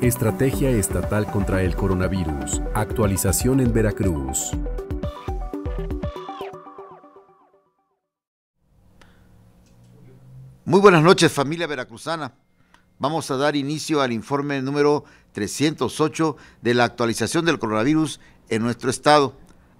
Estrategia Estatal contra el Coronavirus. Actualización en Veracruz. Muy buenas noches familia veracruzana. Vamos a dar inicio al informe número 308 de la actualización del coronavirus en nuestro estado,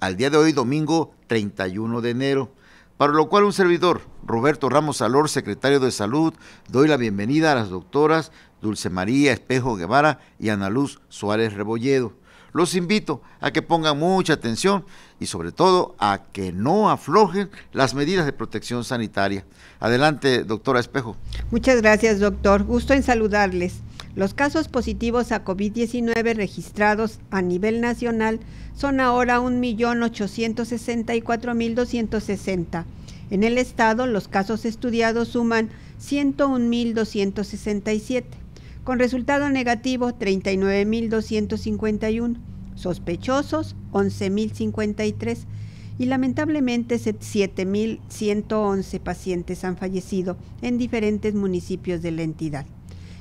al día de hoy domingo 31 de enero. Para lo cual un servidor, Roberto Ramos Salor, secretario de Salud, doy la bienvenida a las doctoras Dulce María Espejo Guevara y Ana Luz Suárez Rebolledo. Los invito a que pongan mucha atención y sobre todo a que no aflojen las medidas de protección sanitaria. Adelante, doctora Espejo. Muchas gracias, doctor. Gusto en saludarles. Los casos positivos a COVID-19 registrados a nivel nacional son ahora 1.864.260. En el estado, los casos estudiados suman 101.267, con resultado negativo 39.251, sospechosos 11.053 y lamentablemente 7.111 pacientes han fallecido en diferentes municipios de la entidad.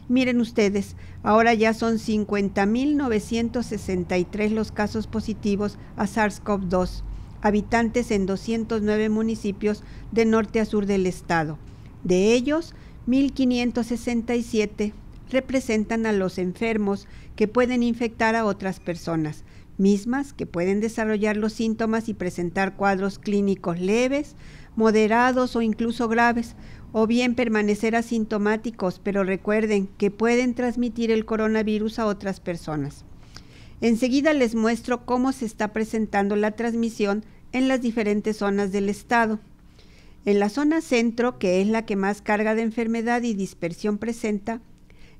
Miren ustedes, ahora ya son 50.963 los casos positivos a SARS-CoV-2, habitantes en 209 municipios de norte a sur del estado. De ellos, 1.567 representan a los enfermos que pueden infectar a otras personas, mismas que pueden desarrollar los síntomas y presentar cuadros clínicos leves, moderados o incluso graves, o bien permanecer asintomáticos, pero recuerden que pueden transmitir el coronavirus a otras personas. Enseguida les muestro cómo se está presentando la transmisión en las diferentes zonas del estado. En la zona centro, que es la que más carga de enfermedad y dispersión presenta,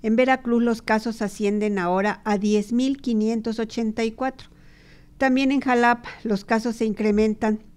en Veracruz los casos ascienden ahora a 10.584. También en Jalapa los casos se incrementan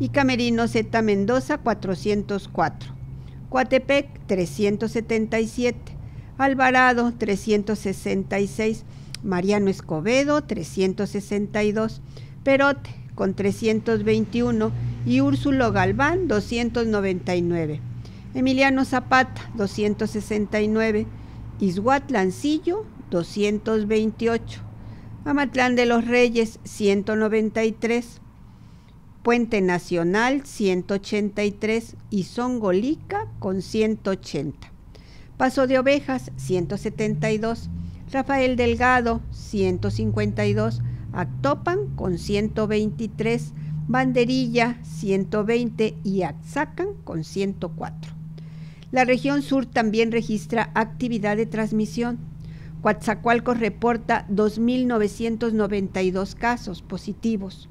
y Camerino Z Mendoza 404, Coatepec 377, Alvarado 366, Mariano Escobedo 362, Perote con 321 y Úrsulo Galván 299, Emiliano Zapata 269, Ishuatlancillo 228, Amatlán de los Reyes 193, Puente Nacional 183 y Zongolica con 180. Paso de Ovejas 172, Rafael Delgado 152, Actopan con 123, Banderilla 120 y Axacan con 104. La región sur también registra actividad de transmisión. Coatzacoalcos reporta 2.992 casos positivos.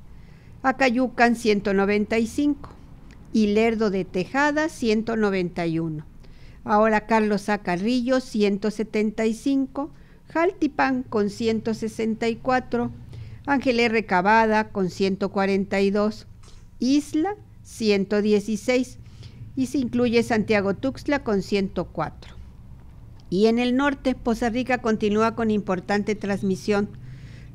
Acayucan 195 Hilerdo de Tejada 191. Ahora Carlos Acarrillo 175, Jaltipan, con 164, Ángel R. con 142, Isla 116 y se incluye Santiago Tuxtla con 104. Y en el norte, Poza Rica continúa con importante transmisión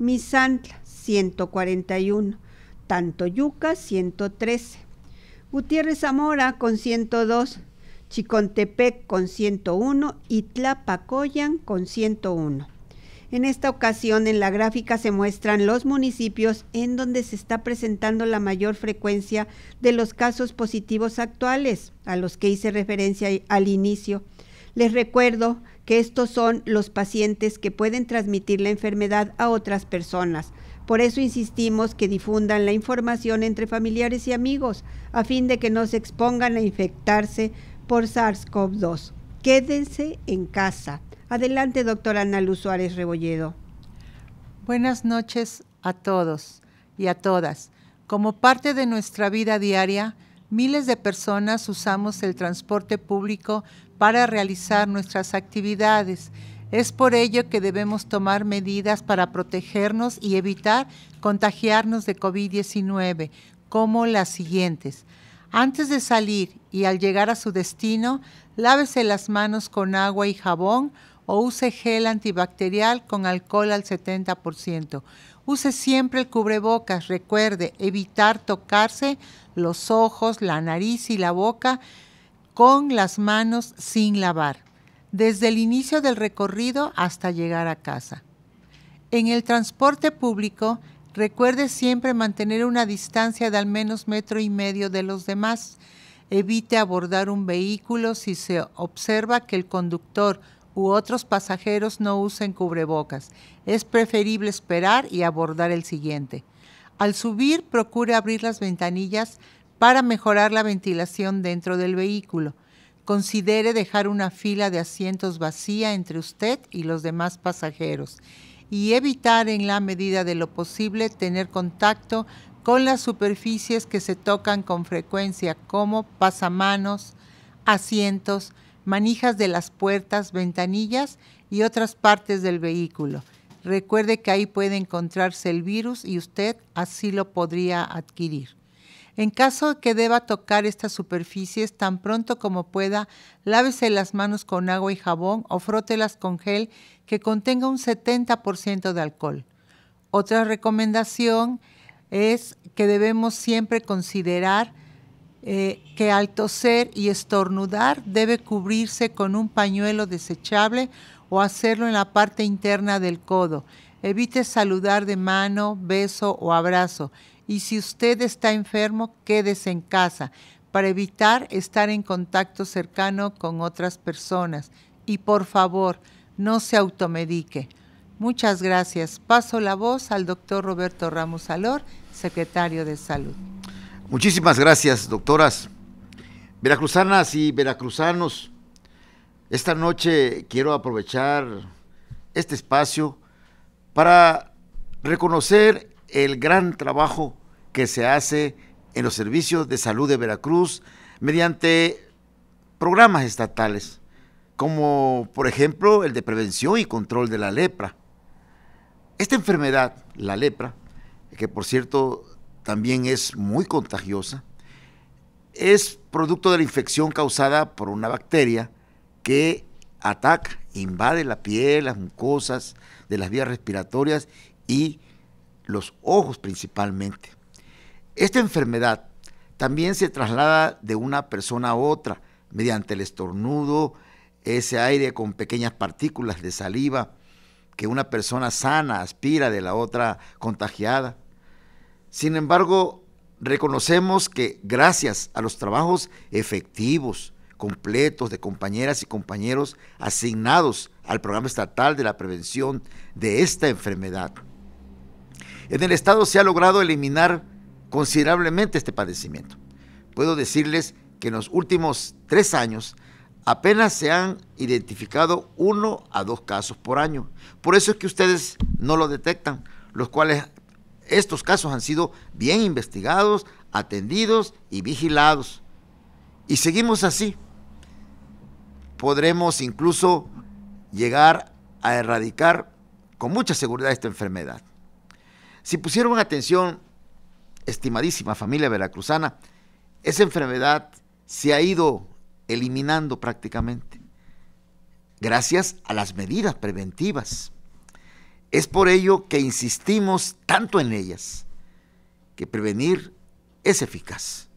Misantla 141, Tantoyuca 113, Gutiérrez Zamora con 102, Chicontepec con 101 y Tlapacoyan con 101. En esta ocasión en la gráfica se muestran los municipios en donde se está presentando la mayor frecuencia de los casos positivos actuales, a los que hice referencia al inicio. Les recuerdo que estos son los pacientes que pueden transmitir la enfermedad a otras personas. Por eso insistimos que difundan la información entre familiares y amigos, a fin de que no se expongan a infectarse por SARS-CoV-2. Quédense en casa. Adelante, doctora Ana Luz Suárez Rebolledo. Buenas noches a todos y a todas. Como parte de nuestra vida diaria, miles de personas usamos el transporte público para realizar nuestras actividades. Es por ello que debemos tomar medidas para protegernos y evitar contagiarnos de COVID-19, como las siguientes. Antes de salir y al llegar a su destino, lávese las manos con agua y jabón o use gel antibacterial con alcohol al 70%. Use siempre el cubrebocas. Recuerde evitar tocarse los ojos, la nariz y la boca con las manos sin lavar, desde el inicio del recorrido hasta llegar a casa. En el transporte público, recuerde siempre mantener una distancia de al menos metro y medio de los demás. Evite abordar un vehículo si se observa que el conductor u otros pasajeros no usen cubrebocas. Es preferible esperar y abordar el siguiente. Al subir, procure abrir las ventanillas para mejorar la ventilación dentro del vehículo. Considere dejar una fila de asientos vacía entre usted y los demás pasajeros y evitar en la medida de lo posible tener contacto con las superficies que se tocan con frecuencia como pasamanos, asientos, manijas de las puertas, ventanillas y otras partes del vehículo. Recuerde que ahí puede encontrarse el virus y usted así lo podría adquirir. En caso de que deba tocar estas superficies, tan pronto como pueda, lávese las manos con agua y jabón o frótelas con gel que contenga un 70% de alcohol. Otra recomendación es que debemos siempre considerar eh, que al toser y estornudar debe cubrirse con un pañuelo desechable o hacerlo en la parte interna del codo. Evite saludar de mano, beso o abrazo. Y si usted está enfermo, quédese en casa para evitar estar en contacto cercano con otras personas. Y por favor, no se automedique. Muchas gracias. Paso la voz al doctor Roberto Ramos Alor, secretario de Salud. Muchísimas gracias, doctoras. Veracruzanas y veracruzanos, esta noche quiero aprovechar este espacio para reconocer el gran trabajo que se hace en los servicios de salud de Veracruz mediante programas estatales, como por ejemplo el de prevención y control de la lepra. Esta enfermedad, la lepra, que por cierto también es muy contagiosa, es producto de la infección causada por una bacteria que ataca, invade la piel, las mucosas de las vías respiratorias y los ojos principalmente. Esta enfermedad también se traslada de una persona a otra mediante el estornudo, ese aire con pequeñas partículas de saliva que una persona sana aspira de la otra contagiada sin embargo, reconocemos que gracias a los trabajos efectivos, completos de compañeras y compañeros asignados al programa estatal de la prevención de esta enfermedad. En el Estado se ha logrado eliminar considerablemente este padecimiento. Puedo decirles que en los últimos tres años apenas se han identificado uno a dos casos por año. Por eso es que ustedes no lo detectan, los cuales estos casos han sido bien investigados, atendidos y vigilados. Y seguimos así. Podremos incluso llegar a erradicar con mucha seguridad esta enfermedad. Si pusieron atención, estimadísima familia veracruzana, esa enfermedad se ha ido eliminando prácticamente gracias a las medidas preventivas. Es por ello que insistimos tanto en ellas, que prevenir es eficaz.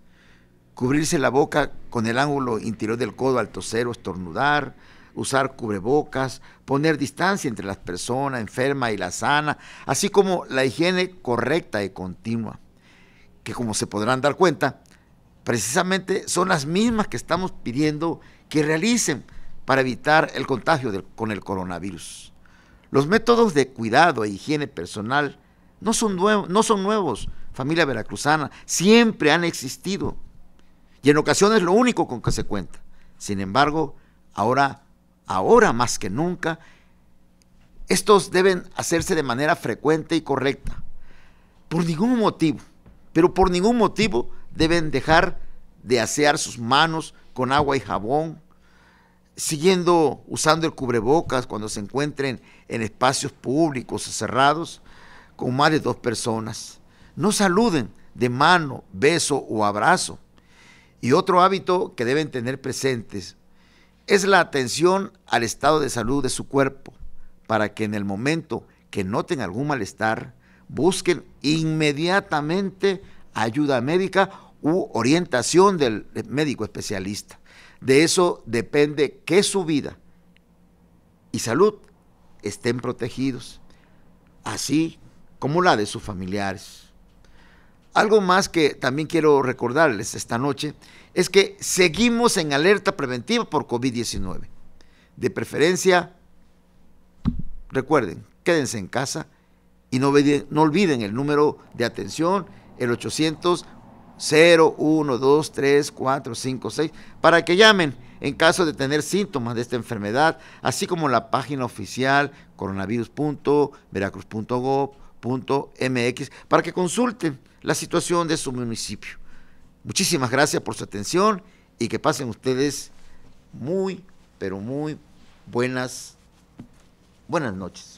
Cubrirse la boca con el ángulo interior del codo al toser estornudar, usar cubrebocas, poner distancia entre las personas enferma y la sana, así como la higiene correcta y continua, que como se podrán dar cuenta, precisamente son las mismas que estamos pidiendo que realicen para evitar el contagio con el coronavirus. Los métodos de cuidado e higiene personal no son, no son nuevos, familia veracruzana, siempre han existido. Y en ocasiones lo único con que se cuenta. Sin embargo, ahora, ahora más que nunca, estos deben hacerse de manera frecuente y correcta. Por ningún motivo, pero por ningún motivo deben dejar de asear sus manos con agua y jabón, siguiendo usando el cubrebocas cuando se encuentren en espacios públicos o cerrados con más de dos personas. No saluden de mano, beso o abrazo. Y otro hábito que deben tener presentes es la atención al estado de salud de su cuerpo para que en el momento que noten algún malestar busquen inmediatamente ayuda médica u orientación del médico especialista. De eso depende que su vida y salud estén protegidos, así como la de sus familiares. Algo más que también quiero recordarles esta noche es que seguimos en alerta preventiva por COVID-19. De preferencia, recuerden, quédense en casa y no, olviden el número de atención, el 800 0, 1, 2, 3, 4, 5, 6, para que llamen en caso de tener síntomas de esta enfermedad, así como la página oficial coronavirus.veracruz.gov.mx para que consulten la situación de su municipio. Muchísimas gracias por su atención y que pasen ustedes muy, pero muy buenas, buenas noches.